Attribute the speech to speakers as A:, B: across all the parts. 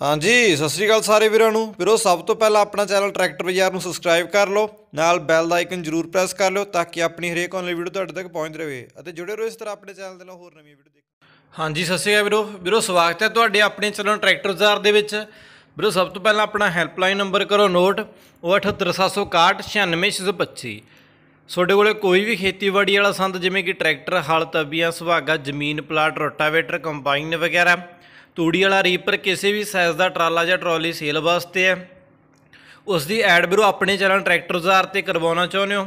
A: ਹਾਂਜੀ ਸਤਿ ਸ੍ਰੀ ਅਕਾਲ ਸਾਰੇ ਵੀਰਾਂ ਨੂੰ ਵੀਰੋ ਸਭ ਤੋਂ ਪਹਿਲਾਂ ਆਪਣਾ ਚੈਨਲ ਟਰੈਕਟਰ ਬਾਜ਼ਾਰ ਨੂੰ ਸਬਸਕ੍ਰਾਈਬ ਕਰ ਲਓ ਨਾਲ ਬੈਲ ਦਾ ਆਈਕਨ ਜ਼ਰੂਰ ਪ੍ਰੈਸ ਕਰ ਲਓ ਤਾਂ ਕਿ ਆਪਣੀ ਹਰੇਕ ਆਨਲਾਈਨ ਵੀਡੀਓ ਤੁਹਾਡੇ ਤੱਕ ਪਹੁੰਚਦੀ ਰਹੇ ਅਤੇ ਜੁੜੇ ਰਹੋ ਇਸ ਤਰ੍ਹਾਂ ਆਪਣੇ ਚੈਨਲ ਦੇ ਨਾਲ ਹੋਰ ਨਵੀਆਂ ਵੀਡੀਓ ਦੇਖੋ ਹਾਂਜੀ ਸਤਿ ਸ੍ਰੀ ਅਕਾਲ ਵੀਰੋ ਵੀਰੋ ਸਵਾਗਤ ਹੈ ਤੁਹਾਡੇ ਆਪਣੇ ਚੈਨਲ ਟਰੈਕਟਰ ਬਾਜ਼ਾਰ ਦੇ ਵਿੱਚ ਵੀਰੋ ਸਭ ਤੋਂ ਪਹਿਲਾਂ ਆਪਣਾ ਹੈਲਪਲਾਈਨ ਨੰਬਰ ਕਰੋ ਨੋਟ 7725 ਤੁਹਾਡੇ ਕੋਲੇ ਕੋਈ ਵੀ ਖੇਤੀਬਾੜੀ ਵਾਲਾ ਸੰਦ ਜਿਵੇਂ ਕਿ ਟਰੈਕਟਰ ਹਲ ਤਬੀਆਂ ਸੁਹਾਗਾ ਜ਼ਮੀਨ ਪਲਾਟ ਰੋਟਾਵੇਟਰ ਕੰਬਾਈਨ ਵਗੈਰਾ ਤੂੜੀ ਵਾਲਾ ਰੀਪਰ ਕਿਸੇ ਵੀ ਸਾਈਜ਼ ਦਾ ਟਰਾਲਾ ਜਾਂ ਟਰਾਲੀ ਸੇਲ ਵਾਸਤੇ ਹੈ ਉਸ ਦੀ ਐਡ ਬਿਰੋ ਆਪਣੇ ਚੈਨਲ ਟਰੈਕਟਰ ਬਾਜ਼ਾਰ ਤੇ ਕਰਵਾਉਣਾ ਚਾਹੁੰਦੇ ਹੋ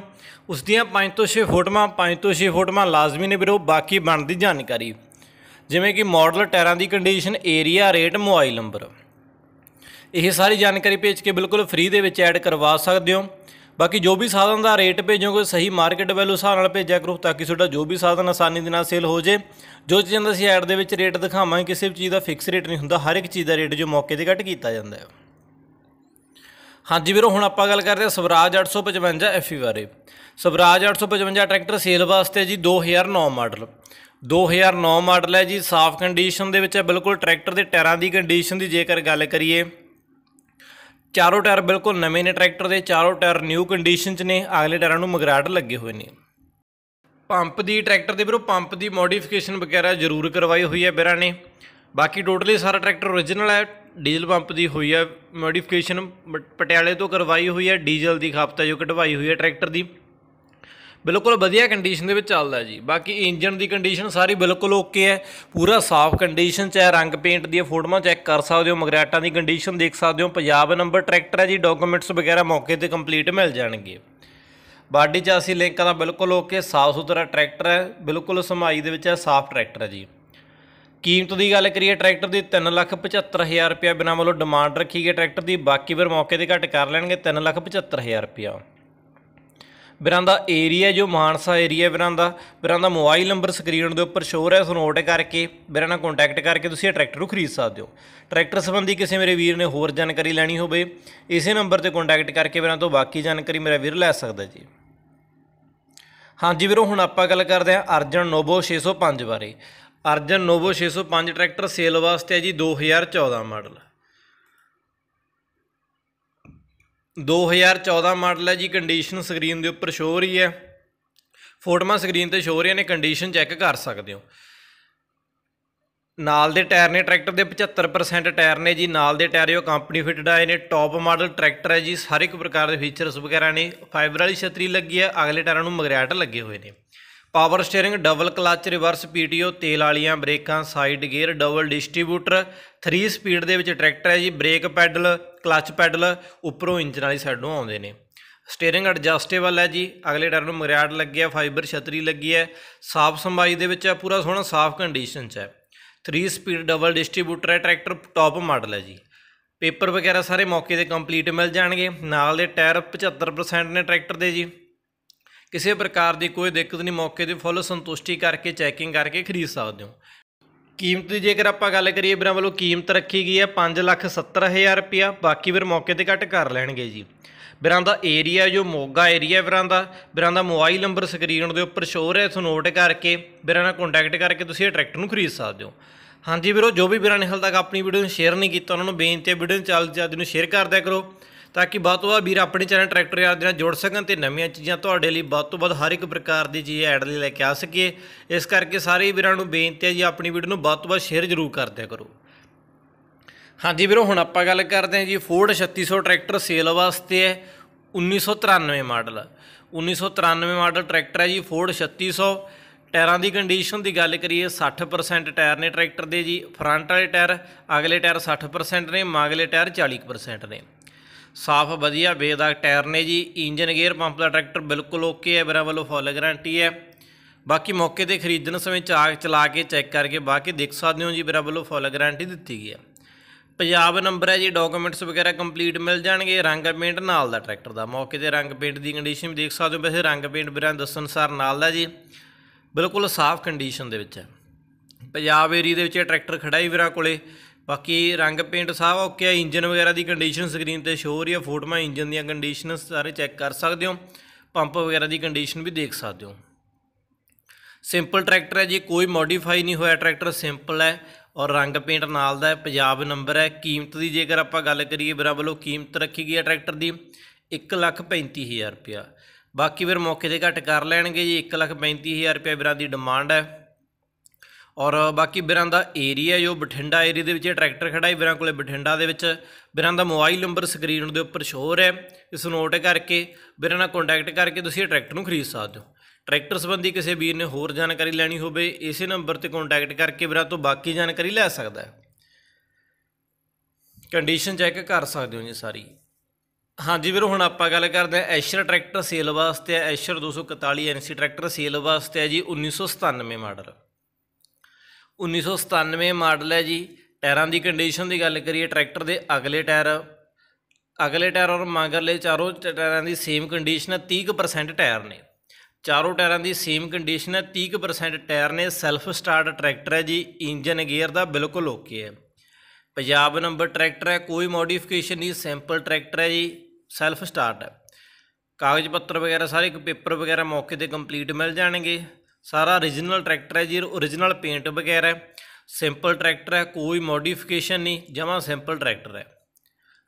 A: ਉਸ ਦੀਆਂ 5 ਤੋਂ 6 ਫੋਟੋਆਂ 5 ਤੋਂ 6 ਫੋਟੋਆਂ ਲਾਜ਼ਮੀ ਨੇ ਬਿਰੋ ਬਾਕੀ ਬਣਦੀ ਜਾਣਕਾਰੀ ਜਿਵੇਂ ਕਿ ਮਾਡਲ ਟਾਇਰਾਂ ਦੀ condition area rate mobile number ਇਹ ਸਾਰੀ ਜਾਣਕਾਰੀ ਭੇਜ ਕੇ ਬਿਲਕੁਲ ਫ੍ਰੀ ਦੇ ਵਿੱਚ ਐਡ ਕਰਵਾ ਸਕਦੇ ਹੋ ਬਾਕੀ ਜੋ ਵੀ ਸਾਧਨ ਦਾ ਰੇਟ ਭੇਜੋਗੇ ਸਹੀ ਮਾਰਕੀਟ ਵੈਲਿਊ ਹਿਸਾਬ ਨਾਲ ਭੇਜਿਆ ਕਰੋ ਤਾਂ ਕਿ ਤੁਹਾਡਾ ਜੋ ਵੀ ਸਾਧਨ ਆਸਾਨੀ ਦੇ ਨਾਲ ਸੇਲ ਹੋ ਜੇ ਜੋ ਚੀਜ਼ ਦਾ ਅਸੀਂ ਐਡ ਦੇ ਵਿੱਚ ਰੇਟ ਦਿਖਾਵਾਂਗੇ ਕਿਸੇ ਵੀ ਚੀਜ਼ ਦਾ ਫਿਕਸ ਰੇਟ ਨਹੀਂ ਹੁੰਦਾ ਹਰ ਇੱਕ ਚੀਜ਼ ਦਾ ਰੇਟ ਜੋ ਮੌਕੇ ਤੇ ਘੱਟ ਕੀਤਾ ਜਾਂਦਾ ਹੈ ਹਾਂਜੀ ਵੀਰੋ ਹੁਣ ਆਪਾਂ ਗੱਲ ਕਰਦੇ ਹਾਂ ਸਵਰਾਜ 855 ਐਫਈ e ਬਾਰੇ ਸਵਰਾਜ 855 ਟਰੈਕਟਰ ਸੇਲ ਵਾਸਤੇ ਜੀ 2009 ਮਾਡਲ 2009 ਮਾਡਲ ਹੈ ਜੀ ਸਾਫ਼ ਕੰਡੀਸ਼ਨ ਦੇ ਵਿੱਚ ਹੈ ਬਿਲਕੁਲ ਟਰੈਕਟਰ ਦੇ ਟਾਇਰਾਂ ਦੀ ਕੰਡੀਸ਼ਨ ਦੀ ਜੇਕਰ ਗੱਲ ਕਰੀਏ ਚਾਰੋਂ ਟਾਇਰ ਬਿਲਕੁਲ ਨਵੇਂ ਨੇ ਟਰੈਕਟਰ ਦੇ ਚਾਰੋਂ ਟਾਇਰ ਨਿਊ ਕੰਡੀਸ਼ਨ 'ਚ ਨੇ ਅਗਲੇ ਟਾਇਰਾਂ ਨੂੰ ਮਗਰਾਟ ਲੱਗੇ ਹੋਏ ਨੇ ਪੰਪ ਦੀ ਟਰੈਕਟਰ ਦੇ ਵੀਰੋ ਪੰਪ ਦੀ ਮੋਡੀਫਿਕੇਸ਼ਨ ਵਗੈਰਾ ਜ਼ਰੂਰ ਕਰਵਾਈ ਹੋਈ ਹੈ ਵੀਰਾਂ ਨੇ ਬਾਕੀ ਟੋਟਲੀ ਸਾਰਾ ਟਰੈਕਟਰ origignal ਹੈ ਡੀਜ਼ਲ ਪੰਪ ਦੀ ਹੋਈ ਹੈ ਮੋਡੀਫਿਕੇਸ਼ਨ ਪਟਿਆਲੇ ਤੋਂ ਕਰਵਾਈ ਹੋਈ ਹੈ ਡੀਜ਼ਲ ਦੀ ਖਾਪਤਾ ਜੋ ਕਢਵਾਈ ਹੋਈ ਹੈ ਟਰੈਕਟਰ ਦੀ ਬਿਲਕੁਲ ਵਧੀਆ ਕੰਡੀਸ਼ਨ ਦੇ ਵਿੱਚ ਚੱਲਦਾ ਜੀ ਬਾਕੀ ਇੰਜਨ ਦੀ ਕੰਡੀਸ਼ਨ ਸਾਰੀ ਬਿਲਕੁਲ ਓਕੇ ਹੈ ਪੂਰਾ ਸਾਫ਼ ਕੰਡੀਸ਼ਨ ਚ ਹੈ ਰੰਗ ਪੇਂਟ ਦੀਆਂ ਫੋਟੋਆਂ ਚੈੱਕ ਕਰ ਸਕਦੇ ਹੋ ਮਗਰਾਟਾਂ ਦੀ ਕੰਡੀਸ਼ਨ ਦੇਖ ਸਕਦੇ ਹੋ ਪੰਜਾਬ ਨੰਬਰ ਟਰੈਕਟਰ ਹੈ ਜੀ ਡਾਕੂਮੈਂਟਸ ਵਗੈਰਾ ਮੌਕੇ ਤੇ ਕੰਪਲੀਟ ਮਿਲ ਜਾਣਗੇ ਬਾਡੀ ਚ ਅਸੀਂ ਲਿੰਕਾਂ ਦਾ ਬਿਲਕੁਲ ਓਕੇ ਸਾਫ਼ ਸੁਥਰਾ ਟਰੈਕਟਰ ਹੈ ਬਿਲਕੁਲ ਸਮਾਈ ਦੇ ਵਿੱਚ ਹੈ ਸਾਫ਼ ਟਰੈਕਟਰ ਹੈ ਜੀ ਕੀਮਤ ਦੀ ਗੱਲ ਕਰੀਏ ਟਰੈਕਟਰ ਦੀ 375000 ਰੁਪਏ ਬਿਨਾਂ ਵੱਲੋਂ ਡਿਮਾਂਡ ਰੱਖੀ ਗਈ ਟਰੈਕਟਰ ਦੀ ਬਾਕੀ ਫਿਰ ਮੌਕੇ ਤੇ ਘੱਟ ਕਰ ਲੈਣਗੇ 375000 ਰੁਪਏ ਵੀਰਾਂ ਦਾ ਏਰੀਆ ਜੋ ਮਾਨਸਾ ਏਰੀਆ ਵੀਰਾਂ ਦਾ ਵੀਰਾਂ ਦਾ ਮੋਬਾਈਲ ਨੰਬਰ ਸਕਰੀਨ ਦੇ ਉੱਪਰ ਸ਼ੋਅ ਰਿਹਾ ਸੋ ਨੋਟ ਕਰਕੇ ਵੀਰਾਂ ਨਾਲ ਕੰਟੈਕਟ ਕਰਕੇ ਤੁਸੀਂ ਇਹ ਟਰੈਕਟਰ ਨੂੰ ਖਰੀਦ ਸਕਦੇ ਹੋ ਟਰੈਕਟਰ ਸੰਬੰਧੀ ਕਿਸੇ ਮੇਰੇ ਵੀਰ ਨੇ ਹੋਰ ਜਾਣਕਾਰੀ ਲੈਣੀ ਹੋਵੇ ਇਸੇ ਨੰਬਰ ਤੇ ਕੰਟੈਕਟ ਕਰਕੇ ਵੀਰਾਂ ਤੋਂ ਬਾਕੀ ਜਾਣਕਾਰੀ ਮੇਰਾ ਵੀਰ ਲੈ ਸਕਦਾ ਜੀ ਹਾਂਜੀ ਵੀਰੋ ਹੁਣ ਆਪਾਂ ਗੱਲ ਕਰਦੇ ਹਾਂ ਅਰਜਨ ਨੋਵੋ 605 ਬਾਰੇ ਅਰਜਨ ਨੋਵੋ 605 ਟਰੈਕਟਰ ਸੇਲ ਵਾਸਤੇ ਹੈ ਜੀ 2014 ਮਾਡਲ 2014 ਮਾਡਲ ਹੈ ਜੀ ਕੰਡੀਸ਼ਨ ਸਕਰੀਨ ਦੇ ਉੱਪਰ ਸ਼ੋ ਰਹੀ ਹੈ ਫੋਟੋਆਂ ਸਕਰੀਨ ਤੇ ਸ਼ੋ ਰਹੀਆਂ ਨੇ ਕੰਡੀਸ਼ਨ ਚੈੱਕ ਕਰ ਸਕਦੇ ਹੋ ਨਾਲ ਦੇ ਟਾਇਰ ਨੇ ਟਰੈਕਟਰ ਦੇ 75% ਟਾਇਰ ਨੇ ਜੀ ਨਾਲ ਦੇ ਟਾਇਰ ਇਹ ਕੰਪਨੀ ਫਿਟਡ ਆਏ ਨੇ ਟੌਪ ਮਾਡਲ ਟਰੈਕਟਰ ਹੈ ਜੀ ਹਰ ਇੱਕ ਪ੍ਰਕਾਰ ਦੇ ਫੀਚਰਸ ਵਗੈਰਾ ਨੇ ਫਾਈਬਰ ਵਾਲੀ ਛਤਰੀ ਲੱਗੀ ਹੈ ਅਗਲੇ ਟਾਇਰਾਂ ਨੂੰ ਮਗਰੈਟ ਲੱਗੇ ਹੋਏ ਨੇ power steering double clutch reverse PTO ਤੇਲ ਵਾਲੀਆਂ ਬ੍ਰੇਕਾਂ side gear double distributor 3 speed ਦੇ ਵਿੱਚ ਟਰੈਕਟਰ ਹੈ ਜੀ ਬ੍ਰੇਕ ਪੈਡਲ ਕਲਚ ਪੈਡਲ ਉੱਪਰੋਂ ਇੰਜਨ ਵਾਲੀ ਸਾਈਡ ਨੂੰ ਆਉਂਦੇ ਨੇ ਸਟੀering ਐਡਜਸਟੇਬਲ ਹੈ ਜੀ ਅਗਲੇ ਟਾਇਰ ਨੂੰ ਮਰਿਆੜ ਲੱਗਿਆ ਫਾਈਬਰ ਛਤਰੀ ਲੱਗੀ ਹੈ ਸਾਫ ਸੰਭਾਈ ਦੇ ਵਿੱਚ ਹੈ ਪੂਰਾ ਸੋਹਣਾ ਸਾਫ ਕੰਡੀਸ਼ਨ 'ਚ ਹੈ 3 ਸਪੀਡ ਡਬਲ ਡਿਸਟ੍ਰੀਬਿਊਟਰ ਹੈ ਟਰੈਕਟਰ ਟੌਪ ਮਾਡਲ ਹੈ ਜੀ ਪੇਪਰ ਵਗੈਰਾ ਸਾਰੇ ਮੌਕੇ ਤੇ ਕੰਪਲੀਟ ਮਿਲ ਜਾਣਗੇ ਨਾਲ ਦੇ ਟਾਇਰ 75% ਨੇ ਟਰੈਕਟਰ ਦੇ ਜੀ ਕਿਸੇ ਪ੍ਰਕਾਰ ਦੀ ਕੋਈ ਦਿੱਕਤ ਨਹੀਂ ਮੌਕੇ ਦੀ ਫੁੱਲ ਸੰਤੁਸ਼ਟੀ ਕਰਕੇ ਚੈਕਿੰਗ ਕਰਕੇ ਖਰੀਦ ਸਕਦੇ ਹੋ ਕੀਮਤ ਦੀ ਜੇਕਰ ਆਪਾਂ ਗੱਲ ਕਰੀਏ ਵੀਰਾਂ ਵੱਲੋਂ ਕੀਮਤ ਰੱਖੀ ਗਈ ਹੈ 570000 ਰੁਪਿਆ ਬਾਕੀ ਵੀਰ ਮੌਕੇ ਤੇ ਘੱਟ ਕਰ ਲੈਣਗੇ ਜੀ ਵੀਰਾਂ ਦਾ ਏਰੀਆ ਜੋ ਮੋਗਾ ਏਰੀਆ ਵੀਰਾਂ ਦਾ ਵੀਰਾਂ ਦਾ ਮੋਬਾਈਲ ਨੰਬਰ ਸਕਰੀਨ ਦੇ ਉੱਪਰ ਸ਼ੋਅ ਰਿਹਾ ਤੁਹਾਨੂੰ ਨੋਟ ਕਰਕੇ ਵੀਰਾਂ ਨਾਲ ਕੰਟੈਕਟ ਕਰਕੇ ਤੁਸੀਂ ਇਹ ਟਰੈਕਟਰ ਨੂੰ ਖਰੀਦ ਸਕਦੇ ਹੋ ਹਾਂਜੀ ਵੀਰੋ ਜੋ ਵੀ ਵੀਰਾਂ ਨੇ ਹਾਲ ਤੱਕ ਆਪਣੀ ਵੀਡੀਓ ਨੂੰ ਸ਼ੇਅਰ ਨਹੀਂ ਕੀਤਾ ਉਹਨਾਂ ਨੂੰ ਬੇਨਤੀ ਹੈ ਵੀਡੀਓ ਨੂੰ ਚੱਲ ਜਿਆਦਾ ਨੂੰ ਸ਼ੇਅਰ ਕਰ ਦਿਆ ਕਰੋ ਤਾਂ ਕਿ ਬਹੁਤ ਤੋਂ ਵੀਰ ਆਪਣੇ ਚੈਨਲ ਟਰੈਕਟਰ ਯਾਰ ਦੇ ਨਾਲ ਜੁੜ ਸਕਣ ਤੇ ਨਵੀਆਂ ਚੀਜ਼ਾਂ ਤੁਹਾਡੇ ਲਈ ਬਹੁਤ ਤੋਂ ਵੱਧ ਹਰ ਇੱਕ ਪ੍ਰਕਾਰ ਦੀ ਜੀ ਐਡ ਲੈ ਕੇ ਆ ਸਕੀਏ ਇਸ ਕਰਕੇ ਸਾਰੇ ਵੀਰਾਂ ਨੂੰ ਬੇਨਤੀ ਹੈ ਜੀ ਆਪਣੀ ਵੀਡੀਓ ਨੂੰ ਬਹੁਤ ਤੋਂ ਵੱਧ ਸ਼ੇਅਰ ਜ਼ਰੂਰ ਕਰਦਿਆ ਕਰੋ ਹਾਂਜੀ ਵੀਰੋ ਹੁਣ ਆਪਾਂ ਗੱਲ ਕਰਦੇ ਹਾਂ ਜੀ ਫੋਰਡ 3600 ਟਰੈਕਟਰ ਸੇਲ ਵਾਸਤੇ ਹੈ 1993 ਮਾਡਲ 1993 ਮਾਡਲ ਟਰੈਕਟਰ ਹੈ ਜੀ ਫੋਰਡ 3600 ਟਾਇਰਾਂ ਦੀ ਕੰਡੀਸ਼ਨ ਦੀ ਗੱਲ ਕਰੀਏ 60% ਟਾਇਰ ਨੇ ਟਰੈਕਟਰ ਦੇ ਜੀ ਫਰੰਟ ਵਾਲੇ ਟਾਇਰ ਅਗਲੇ ਟਾਇਰ 60% ਨੇ ਮਾਗਲੇ ਟਾਇਰ 40% ਨੇ ਸਾਫ਼ ਵਧੀਆ ਬੇਦਾਗ ਟਾਇਰ ਨੇ ਜੀ ਇੰਜਨ ਗੇਅਰ ਪੰਪ ਦਾ ਟਰੈਕਟਰ ਬਿਲਕੁਲ ਓਕੇ ਹੈ ਮੇਰਾ ਵੱਲੋਂ ਫੁੱਲ ਗਾਰੰਟੀ ਹੈ ਬਾਕੀ ਮੌਕੇ ਤੇ ਖਰੀਦਣ ਸਮੇਂ ਚਾਕ ਚਲਾ ਕੇ ਚੈੱਕ ਕਰਕੇ ਬਾਕੀ ਦੇਖ ਸਕਦੇ ਹੋ ਜੀ ਮੇਰਾ ਵੱਲੋਂ ਫੁੱਲ ਗਾਰੰਟੀ ਦਿੱਤੀ ਗਈ ਹੈ ਪੰਜਾਬ ਨੰਬਰ ਹੈ ਜੀ ਡਾਕੂਮੈਂਟਸ ਵਗੈਰਾ ਕੰਪਲੀਟ ਮਿਲ ਜਾਣਗੇ ਰੰਗ ਪੇਂਟ ਨਾਲ ਦਾ ਟਰੈਕਟਰ ਦਾ ਮੌਕੇ ਤੇ ਰੰਗ ਪੇਂਟ ਦੀ ਕੰਡੀਸ਼ਨ ਵੀ ਦੇਖ ਸਕਦੇ ਹੋ ਵੈਸੇ ਰੰਗ ਪੇਂਟ ਬਿਰਾਂ ਦੱਸਣ ਅਨੁਸਾਰ ਨਾਲ ਦਾ ਜੀ ਬਿਲਕੁਲ ਸਾਫ਼ ਕੰਡੀਸ਼ਨ ਦੇ ਵਿੱਚ ਹੈ ਪੰਜਾਬ ਏਰੀਆ ਦੇ ਵਿੱਚ ਇਹ ਟਰੈਕਟਰ ਖੜਾ ਹੀ ਵੀਰਾਂ ਕੋਲੇ ਬਾਕੀ ਰੰਗ ਪੇਂਟ ਸਾਹਿਬ ਓਕੇ ਆ ਇੰਜਨ ਵਗੈਰਾ ਦੀ ਕੰਡੀਸ਼ਨ ਸਕਰੀਨ ਤੇ ਸ਼ੋ ਹੋ ਰਹੀ ਆ ਫੋਟੋਆਂ ਇੰਜਨ ਦੀਆਂ ਕੰਡੀਸ਼ਨ ਸਾਰੇ ਚੈੱਕ ਕਰ ਸਕਦੇ ਹੋ ਪੰਪ ਵਗੈਰਾ ਦੀ ਕੰਡੀਸ਼ਨ ਵੀ ਦੇਖ ਸਕਦੇ ਹੋ ਸਿੰਪਲ ਟਰੈਕਟਰ ਹੈ ਜੀ ਕੋਈ ਮੋਡੀਫਾਈ ਨਹੀਂ ਹੋਇਆ ਟਰੈਕਟਰ ਸਿੰਪਲ ਹੈ ਔਰ ਰੰਗ ਪੇਂਟ ਨਾਲ ਦਾ ਹੈ ਪੰਜਾਬ ਨੰਬਰ ਹੈ ਕੀਮਤ ਦੀ ਜੇਕਰ ਆਪਾਂ ਗੱਲ ਕਰੀਏ ਵੀਰਾਂ ਵੱਲੋਂ ਕੀਮਤ ਰੱਖੀ ਗਈ ਹੈ ਟਰੈਕਟਰ ਦੀ 135000 ਰੁਪਿਆ ਬਾਕੀ ਫਿਰ ਮੌਕੇ ਤੇ ਘੱਟ ਕਰ ਲੈਣਗੇ ਜੀ 135000 ਰੁਪਿਆ ਵੀਰਾਂ ਦੀ ਡਿਮਾਂਡ ਹੈ ਔਰ ਬਾਕੀ ਬਿਰਾਂ ਦਾ ਏਰੀਆ ਜੋ ਬਠਿੰਡਾ ਏਰੀਆ ਦੇ ਵਿੱਚ ਟਰੈਕਟਰ ਖੜਾ ਹੈ ਬਿਰਾਂ ਕੋਲੇ ਬਠਿੰਡਾ ਦੇ ਵਿੱਚ ਬਿਰਾਂ ਦਾ ਮੋਬਾਈਲ ਨੰਬਰ ਸਕਰੀਨ ਦੇ ਉੱਪਰ ਸ਼ੋਅ ਹੋ ਹੈ ਇਸ ਨੂੰ ਨੋਟ ਕਰਕੇ ਬਿਰਾਂ ਨਾਲ ਕੰਟੈਕਟ ਕਰਕੇ ਤੁਸੀਂ ਇਹ ਟਰੈਕਟਰ ਨੂੰ ਖਰੀਦ ਸਕਦੇ ਹੋ ਟਰੈਕਟਰ ਸੰਬੰਧੀ ਕਿਸੇ ਵੀਰ ਨੇ ਹੋਰ ਜਾਣਕਾਰੀ ਲੈਣੀ ਹੋਵੇ ਇਸੇ ਨੰਬਰ ਤੇ ਕੰਟੈਕਟ ਕਰਕੇ ਵੀਰਾਂ ਤੋਂ ਬਾਕੀ ਜਾਣਕਾਰੀ ਲੈ ਸਕਦਾ ਹੈ ਕੰਡੀਸ਼ਨ ਚੈੱਕ ਕਰ ਸਕਦੇ ਹੋ ਜੀ ਸਾਰੀ ਹਾਂਜੀ ਵੀਰੋ ਹੁਣ ਆਪਾਂ ਗੱਲ ਕਰਦੇ ਆ ਐਸ਼ਰ ਟਰੈਕਟਰ ਸੇਲ ਵਾਸਤੇ ਐਸ਼ਰ 241 ਐਨਸੀ ਟਰੈਕਟਰ ਸੇਲ ਵਾਸਤੇ ਹੈ ਜੀ 1997 ਮਾਡਲ 1997 ਮਾਡਲ ਹੈ ਜੀ ਟਾਇਰਾਂ ਦੀ ਕੰਡੀਸ਼ਨ ਦੀ ਗੱਲ ਕਰੀਏ ਟਰੈਕਟਰ ਦੇ ਅਗਲੇ ਟਾਇਰ ਅਗਲੇ ਟਾਇਰ ਔਰ ਮਗਰਲੇ ਚਾਰੋਂ ਟਾਇਰਾਂ ਦੀ ਸੇਮ ਕੰਡੀਸ਼ਨ ਹੈ 30% ਟਾਇਰ ਨੇ ਚਾਰੋਂ ਟਾਇਰਾਂ ਦੀ ਸੇਮ ਕੰਡੀਸ਼ਨ ਹੈ 30% ਟਾਇਰ ਨੇ ਸੈਲਫ ਸਟਾਰਟ ਟਰੈਕਟਰ ਹੈ ਜੀ ਇੰਜਨ ਗੇਅਰ ਦਾ ਬਿਲਕੁਲ ਓਕੇ ਹੈ ਪੰਜਾਬ ਨੰਬਰ ਟਰੈਕਟਰ ਹੈ ਕੋਈ ਮੋਡੀਫਿਕੇਸ਼ਨ ਨਹੀਂ ਸਿੰਪਲ ਟਰੈਕਟਰ ਹੈ ਜੀ ਸੈਲਫ ਸਟਾਰਟ ਹੈ ਕਾਗਜ਼ ਪੱਤਰ ਵਗੈਰਾ ਸਾਰੇ ਪੇਪਰ ਵਗੈਰਾ ਮੌਕੇ ਤੇ ਕੰਪਲੀਟ ਮਿਲ ਜਾਣਗੇ ਸਾਰਾ origignal ਟਰੈਕਟਰ ਹੈ ਜੀ origignal ਪੇਂਟ ਵਗੈਰਾ ਸਿੰਪਲ ਟਰੈਕਟਰ ਹੈ ਕੋਈ ਮੋਡੀਫਿਕੇਸ਼ਨ ਨਹੀਂ ਜਮਾ ਸਿੰਪਲ ਟਰੈਕਟਰ ਹੈ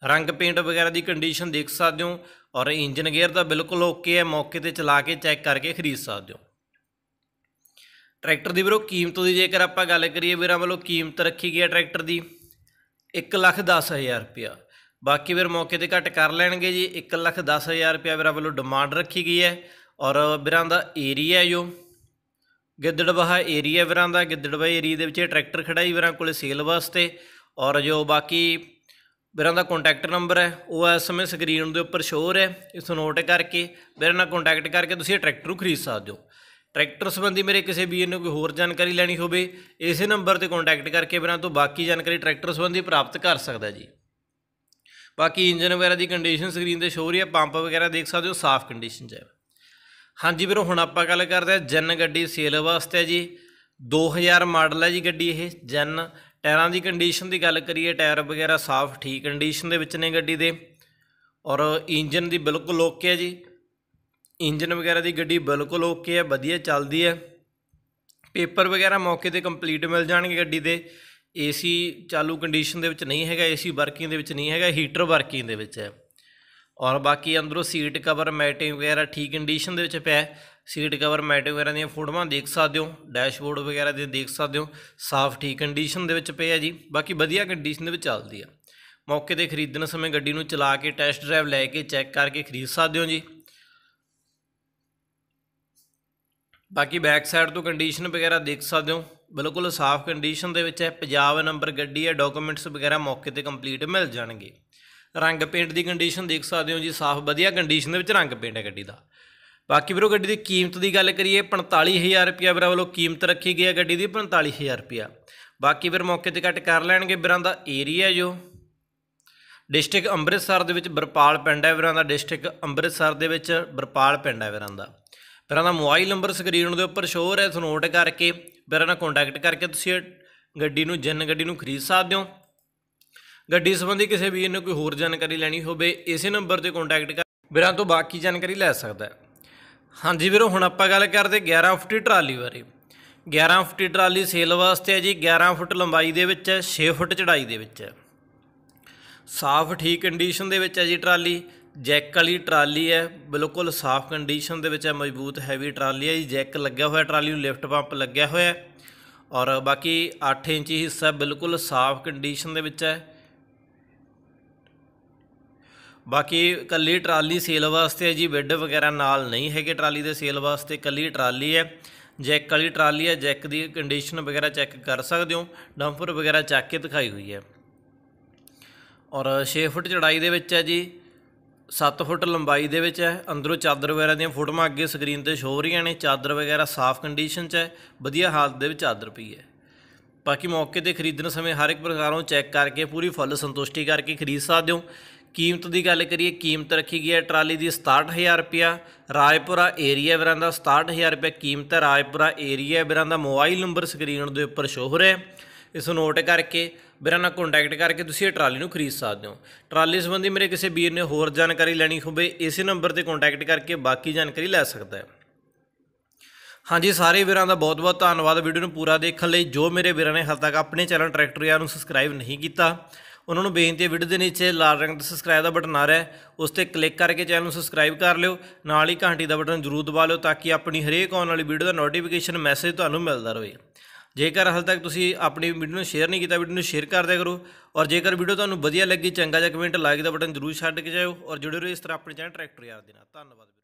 A: ਰੰਗ ਪੇਂਟ ਵਗੈਰਾ ਦੀ ਕੰਡੀਸ਼ਨ ਦੇਖ ਸਕਦੇ ਹੋ ਔਰ ਇੰਜਨ ਗੇਅਰ ਤਾਂ ਬਿਲਕੁਲ ਓਕੇ ਹੈ ਮੌਕੇ ਤੇ ਚਲਾ ਕੇ ਚੈੱਕ ਕਰਕੇ ਖਰੀਦ ਸਕਦੇ ਹੋ ਟਰੈਕਟਰ ਦੀ ਵੀਰੋ ਕੀਮਤ ਦੀ ਜੇਕਰ ਆਪਾਂ ਗੱਲ ਕਰੀਏ ਵੀਰਾਂ ਵੱਲੋਂ ਕੀਮਤ ਰੱਖੀ ਗਈ ਹੈ ਟਰੈਕਟਰ ਦੀ 1,10,000 ਰੁਪਿਆ ਬਾਕੀ ਵੀਰ ਮੌਕੇ ਤੇ ਘੱਟ ਕਰ ਲੈਣਗੇ ਜੀ 1,10,000 ਰੁਪਿਆ ਵੀਰਾਂ ਵੱਲੋਂ ਡਿਮਾਂਡ ਰੱਖੀ ਗਈ ਹੈ ਔਰ ਵੀਰਾਂ ਦਾ ਏਰੀਆ ਜੋ ਗਿੱਦੜਵਾਹਾ ਏਰੀਆ ਵਰਾਂ ਦਾ ਗਿੱਦੜਵਾਹਾ ਏਰੀਆ ਦੇ ਵਿੱਚ ਟਰੈਕਟਰ ਖੜਾਈ ਵਰਾਂ ਕੋਲੇ ਸੇਲ ਵਾਸਤੇ ਔਰ ਜੋ ਬਾਕੀ ਵਰਾਂ ਦਾ ਕੰਟੈਕਟ ਨੰਬਰ ਹੈ ਉਹ ਇਸ ਸਮੇਂ ਸਕਰੀਨ ਦੇ ਉੱਪਰ ਸ਼ੋਅ ਹੈ ਇਸ ਨੂੰ ਨੋਟ ਕਰਕੇ ਵਰਾਂ ਨਾਲ ਕੰਟੈਕਟ ਕਰਕੇ ਤੁਸੀਂ ਇਹ ਟਰੈਕਟਰ ਨੂੰ ਖਰੀਦ ਸਕਦੇ ਹੋ ਟਰੈਕਟਰ ਸੰਬੰਧੀ ਮੇਰੇ ਕਿਸੇ ਵੀਰ ਨੂੰ ਕੋਈ ਹੋਰ ਜਾਣਕਾਰੀ ਲੈਣੀ ਹੋਵੇ ਇਸੇ ਨੰਬਰ ਤੇ ਕੰਟੈਕਟ ਕਰਕੇ ਵਰਾਂ ਤੋਂ ਬਾਕੀ ਜਾਣਕਾਰੀ ਟਰੈਕਟਰ ਸੰਬੰਧੀ ਪ੍ਰਾਪਤ ਕਰ ਸਕਦਾ ਜੀ ਬਾਕੀ ਇੰਜਨ ਵਗੈਰਾ ਦੀ ਕੰਡੀਸ਼ਨ ਸਕਰੀਨ ਤੇ ਸ਼ੋਅ ਰਹੀ ਹੈ ਪੰਪ ਵਗੈਰਾ ਦੇਖ ਸਕਦੇ ਹੋ ਸਾਫ਼ ਕੰਡੀਸ਼ਨ 'ਚ ਹੈ ਹਾਂਜੀ ਵੀਰੋ ਹੁਣ ਆਪਾਂ ਗੱਲ ਕਰਦੇ ਆ ਜਨ ਗੱਡੀ ਸੇਲ ਵਾਸਤੇ ਜੀ 2000 ਮਾਡਲ ਹੈ ਜੀ ਗੱਡੀ ਇਹ ਜਨ ਟਾਇਰਾਂ ਦੀ ਕੰਡੀਸ਼ਨ ਦੀ ਗੱਲ ਕਰੀਏ ਟਾਇਰ ਵਗੈਰਾ ਸਾਫ਼ ਠੀਕ ਕੰਡੀਸ਼ਨ ਦੇ ਵਿੱਚ ਨੇ ਗੱਡੀ ਦੇ ਔਰ ਇੰਜਨ ਦੀ ਬਿਲਕੁਲ ਓਕੇ ਹੈ ਜੀ ਇੰਜਨ ਵਗੈਰਾ ਦੀ ਗੱਡੀ ਬਿਲਕੁਲ ਓਕੇ ਹੈ ਵਧੀਆ ਚੱਲਦੀ ਹੈ ਪੇਪਰ ਵਗੈਰਾ ਮੌਕੇ ਤੇ ਕੰਪਲੀਟ ਮਿਲ ਜਾਣਗੇ ਗੱਡੀ ਦੇ ਏਸੀ ਚਾਲੂ ਕੰਡੀਸ਼ਨ ਦੇ ਵਿੱਚ ਨਹੀਂ ਹੈਗਾ ਏਸੀ ਵਰਕਿੰਗ ਦੇ ਵਿੱਚ ਨਹੀਂ ਹੈਗਾ ਹੀਟਰ ਵਰਕਿੰਗ ਦੇ ਵਿੱਚ ਹੈ ਔਰ ਬਾਕੀ ਅੰਦਰੋਂ ਸੀਟ ਕਵਰ ਮੈਟਿੰਗ ਵਗੈਰਾ ਠੀਕ ਕੰਡੀਸ਼ਨ ਦੇ ਵਿੱਚ ਪਿਆ ਸੀਟ ਕਵਰ ਮੈਟਿੰਗ ਵਗੈਰਾ ਦੀਆਂ ਫੋਟੋਆਂ ਦੇਖ ਸਕਦੇ ਹੋ ਡੈਸ਼ਬੋਰਡ ਵਗੈਰਾ ਦੇ ਦੇਖ ਸਕਦੇ ਹੋ ਸਾਫ਼ ਠੀਕ ਕੰਡੀਸ਼ਨ ਦੇ ਵਿੱਚ ਪਿਆ ਜੀ ਬਾਕੀ ਵਧੀਆ ਕੰਡੀਸ਼ਨ ਦੇ ਵਿੱਚ ਚੱਲਦੀ ਆ ਮੌਕੇ ਤੇ ਖਰੀਦਣ ਸਮੇਂ ਗੱਡੀ ਨੂੰ ਚਲਾ ਕੇ ਟੈਸਟ ਡਰਾਈਵ ਲੈ ਕੇ ਚੈੱਕ ਕਰਕੇ ਖਰੀਦ ਸਕਦੇ ਹੋ ਜੀ ਬਾਕੀ ਬੈਕ ਸਾਈਡ ਤੋਂ ਕੰਡੀਸ਼ਨ ਵਗੈਰਾ ਦੇਖ ਸਕਦੇ ਹੋ ਬਿਲਕੁਲ ਸਾਫ਼ ਕੰਡੀਸ਼ਨ ਦੇ ਵਿੱਚ ਹੈ ਪੰਜਾਬ ਨੰਬਰ ਗੱਡੀ ਹੈ ਡਾਕੂਮੈਂਟਸ ਵਗੈਰਾ ਮੌਕੇ ਤੇ ਕੰਪਲੀਟ ਮਿਲ ਜਾਣਗੇ ਰੰਗ ਪੇਂਟ ਦੀ ਕੰਡੀਸ਼ਨ ਦੇਖ ਸਕਦੇ ਹੋ ਜੀ ਸਾਫ਼ ਵਧੀਆ ਕੰਡੀਸ਼ਨ ਦੇ ਵਿੱਚ ਰੰਗ ਪੇਂਟ ਹੈ ਗੱਡੀ ਦਾ ਬਾਕੀ ਵੀਰੋ ਗੱਡੀ ਦੀ ਕੀਮਤ ਦੀ ਗੱਲ ਕਰੀਏ 45000 ਰੁਪਿਆ ਵੀਰਾਂ ਵੱਲੋਂ ਕੀਮਤ ਰੱਖੀ ਗਈ ਹੈ ਗੱਡੀ ਦੀ 45000 ਰੁਪਿਆ ਬਾਕੀ ਵੀਰ ਮੌਕੇ ਤੇ ਕੱਟ ਕਰ ਲੈਣਗੇ ਵੀਰਾਂ ਦਾ ਏਰੀਆ ਜੋ ਡਿਸਟ੍ਰਿਕਟ ਅੰਮ੍ਰਿਤਸਰ ਦੇ ਵਿੱਚ ਬਰਪਾਲ ਪਿੰਡ ਹੈ ਵੀਰਾਂ ਦਾ ਡਿਸਟ੍ਰਿਕਟ ਅੰਮ੍ਰਿਤਸਰ ਦੇ ਵਿੱਚ ਬਰਪਾਲ ਪਿੰਡ ਹੈ ਵੀਰਾਂ ਦਾ ਵੀਰਾਂ ਦਾ ਮੋਬਾਈਲ ਨੰਬਰ ਸਕਰੀਨ ਦੇ ਉੱਪਰ ਸ਼ੋਅ ਰਿਹਾ ਤੁਹਾਨੂੰ ਨੋਟ ਕਰਕੇ ਵੀਰਾਂ ਨਾਲ ਕੰਟੈਕਟ ਕਰਕੇ ਤੁਸੀਂ ਗੱਡੀ ਨੂੰ ਜਿੰਨ ਗੱਡੀ ਨੂੰ ਖਰੀਦ ਸਕਦੇ ਹੋ ਗੱਡੀ ਸੰਬੰਧੀ ਕਿਸੇ ਵੀਰ ਨੂੰ ਕੋਈ ਹੋਰ ਜਾਣਕਾਰੀ ਲੈਣੀ ਹੋਵੇ ਇਸੇ ਨੰਬਰ ਤੇ ਕੰਟੈਕਟ ਕਰ ਵੀਰਾਂ ਤੋਂ ਬਾਕੀ ਜਾਣਕਾਰੀ ਲੈ ਸਕਦਾ ਹੈ ਹਾਂਜੀ ਵੀਰੋ ਹੁਣ ਆਪਾਂ ਗੱਲ ਕਰਦੇ 11 ਫੁੱਟ ਟਰਾਲੀ ਬਾਰੇ 11 ਫੁੱਟ ਟਰਾਲੀ ਸੇਲ ਵਾਸਤੇ ਹੈ ਜੀ 11 ਫੁੱਟ ਲੰਬਾਈ ਦੇ ਵਿੱਚ ਹੈ 6 ਫੁੱਟ ਚੜਾਈ ਦੇ ਵਿੱਚ ਹੈ ਸਾਫ਼ ਠੀਕ ਕੰਡੀਸ਼ਨ ਦੇ ਵਿੱਚ ਹੈ ਜੀ ਟਰਾਲੀ ਜੈਕ ਵਾਲੀ ਟਰਾਲੀ ਹੈ ਬਿਲਕੁਲ ਸਾਫ਼ ਕੰਡੀਸ਼ਨ ਦੇ ਵਿੱਚ ਹੈ ਮਜ਼ਬੂਤ ਹੈਵੀ ਟਰਾਲੀ ਹੈ ਜੀ ਜੈਕ ਲੱਗਿਆ ਹੋਇਆ ਟਰਾਲੀ ਨੂੰ ਲਿਫਟ ਪੰਪ ਲੱਗਿਆ ਹੋਇਆ ਔਰ ਬਾਕੀ 8 ਇੰਚੀ ਹਿੱਸਾ ਬਿਲਕੁਲ ਸਾਫ਼ ਕੰਡੀਸ਼ਨ ਦੇ ਵਿੱਚ ਹੈ ਬਾਕੀ ਕੱਲੀ ਟਰਾਲੀ ਸੇਲ ਵਾਸਤੇ ਜੀ ਬਿੱਡ ਵਗੈਰਾ ਨਾਲ ਨਹੀਂ ਹੈਗੇ ਟਰਾਲੀ ਦੇ ਸੇਲ ਵਾਸਤੇ ਕੱਲੀ ਟਰਾਲੀ ਹੈ ਜੈਕ ਕੱਲੀ ਟਰਾਲੀ ਹੈ ਜੈਕ ਦੀ ਕੰਡੀਸ਼ਨ ਵਗੈਰਾ ਚੈੱਕ ਕਰ ਸਕਦੇ ਹੋ ਡੰਪਰ ਵਗੈਰਾ ਚੱਕ ਕੇ ਦਿਖਾਈ ਹੋਈ ਹੈ ਔਰ 6 ਫੁੱਟ ਚੜਾਈ ਦੇ ਵਿੱਚ ਹੈ ਜੀ 7 ਫੁੱਟ ਲੰਬਾਈ ਦੇ ਵਿੱਚ ਹੈ ਅੰਦਰੋਂ ਚਾਦਰ ਵਗੈਰਾ ਦੀਆਂ ਫੋਟੋਆਂ ਅੱਗੇ ਸਕਰੀਨ ਤੇ ਸ਼ੋ ਹੋ ਰਹੀਆਂ ਨੇ ਚਾਦਰ ਵਗੈਰਾ ਸਾਫ਼ ਕੰਡੀਸ਼ਨ 'ਚ ਹੈ ਵਧੀਆ ਹਾਲਤ ਦੇ ਵਿੱਚ ਚਾਦਰ ਪਈ ਹੈ ਬਾਕੀ ਮੌਕੇ ਤੇ ਖਰੀਦਣ ਸਮੇਂ ਹਰ ਇੱਕ ਪ੍ਰਕਾਰੋਂ ਚੈੱਕ ਕਰਕੇ ਪੂਰੀ ਫੁੱਲ ਸੰਤੁਸ਼ਟੀ ਕਰਕੇ ਖਰੀਦ ਸਕਦੇ ਹੋ ਕੀਮਤ ਦੀ ਗੱਲ ਕਰੀਏ ਕੀਮਤ ਰੱਖੀ ਗਈ ਹੈ ਟਰਾਲੀ ਦੀ 67000 ਰੁਪਿਆ ਰਾਏਪੁਰਾ ਏਰੀਆ ਵੀਰਾਂ ਦਾ 67000 ਰੁਪਿਆ ਕੀਮਤ ਹੈ ਰਾਏਪੁਰਾ ਏਰੀਆ ਵੀਰਾਂ ਦਾ ਮੋਬਾਈਲ ਨੰਬਰ ਸਕਰੀਨ ਦੇ ਉੱਪਰ ਸ਼ੋਅ ਹੋ ਰਿਹਾ ਇਸ ਨੂੰ ਨੋਟ ਕਰਕੇ ਵੀਰਾਂ ਨਾਲ ਕੰਟੈਕਟ ਕਰਕੇ ਤੁਸੀਂ ਇਹ ਟਰਾਲੀ ਨੂੰ ਖਰੀਦ ਸਕਦੇ ਹੋ ਟਰਾਲੀ ਸੰਬੰਧੀ ਮੇਰੇ ਕਿਸੇ ਵੀਰ ਨੇ ਹੋਰ ਜਾਣਕਾਰੀ ਲੈਣੀ ਹੋਵੇ ਇਸੇ ਨੰਬਰ ਤੇ ਕੰਟੈਕਟ ਕਰਕੇ ਬਾਕੀ ਜਾਣਕਾਰੀ ਲੈ ਸਕਦਾ ਹੈ ਹਾਂਜੀ ਸਾਰੇ ਵੀਰਾਂ ਦਾ ਬਹੁਤ-ਬਹੁਤ ਧੰਨਵਾਦ ਵੀਡੀਓ ਨੂੰ ਪੂਰਾ ਦੇਖਣ ਲਈ ਜੋ ਮੇਰੇ ਵੀਰਾਂ ਨੇ ਹਾਲ ਤੱਕ ਆਪਣੇ ਚੈਨਲ ਟਰੈਕਟਰ ਯਾਰ ਨੂੰ ਸਬਸਕ੍ਰਾਈਬ ਨਹੀਂ ਕੀਤਾ ਉਹਨਾਂ ਨੂੰ ਬੇਨਤੀ ਹੈ ਵੀਡੀਓ ਦੇ ਨੀਚੇ ਲਾਲ ਰੰਗ ਦਾ ਸਬਸਕ੍ਰਾਈਬ ਦਾ ਬਟਨ ਆ ਰਿਹਾ ਹੈ ਉਸ ਤੇ ਕਲਿੱਕ ਕਰਕੇ ਚੈਨਲ ਨੂੰ ਸਬਸਕ੍ਰਾਈਬ ਕਰ ਲਿਓ ਨਾਲ ਹੀ ਘੰਟੀ ਦਾ ਬਟਨ ਜ਼ਰੂਰ ਦਬਾ ਲਿਓ ਤਾਂ ਕਿ ਆਪਣੀ ਹਰੇਕ ਆਉਣ ਵਾਲੀ ਵੀਡੀਓ ਦਾ ਨੋਟੀਫਿਕੇਸ਼ਨ ਮੈਸੇਜ ਤੁਹਾਨੂੰ ਮਿਲਦਾ ਰਹੇ ਜੇਕਰ ਹਾਲ ਤੱਕ ਤੁਸੀਂ ਆਪਣੀ ਵੀਡੀਓ ਨੂੰ ਸ਼ੇਅਰ ਨਹੀਂ ਕੀਤਾ ਵੀਡੀਓ ਨੂੰ ਸ਼ੇਅਰ ਕਰ ਦਿਆ ਕਰੋ ਔਰ ਜੇਕਰ ਵੀਡੀਓ ਤੁਹਾਨੂੰ ਵਧੀਆ ਲੱਗੀ ਚੰਗਾ ਜਿਹਾ ਕਮੈਂਟ ਲਾਈਕ ਦਾ ਬਟਨ ਜ਼ਰੂਰ ਛੱਡ ਕੇ ਜਾਓ ਔਰ ਜੁੜੇ ਰਹੋ ਇਸ ਤਰ੍ਹਾਂ ਆਪਣੇ ਚੈਨਲ ਟਰੈਕਟਰ ਯਾਰ ਦੇ ਨਾਲ ਧੰਨਵਾਦ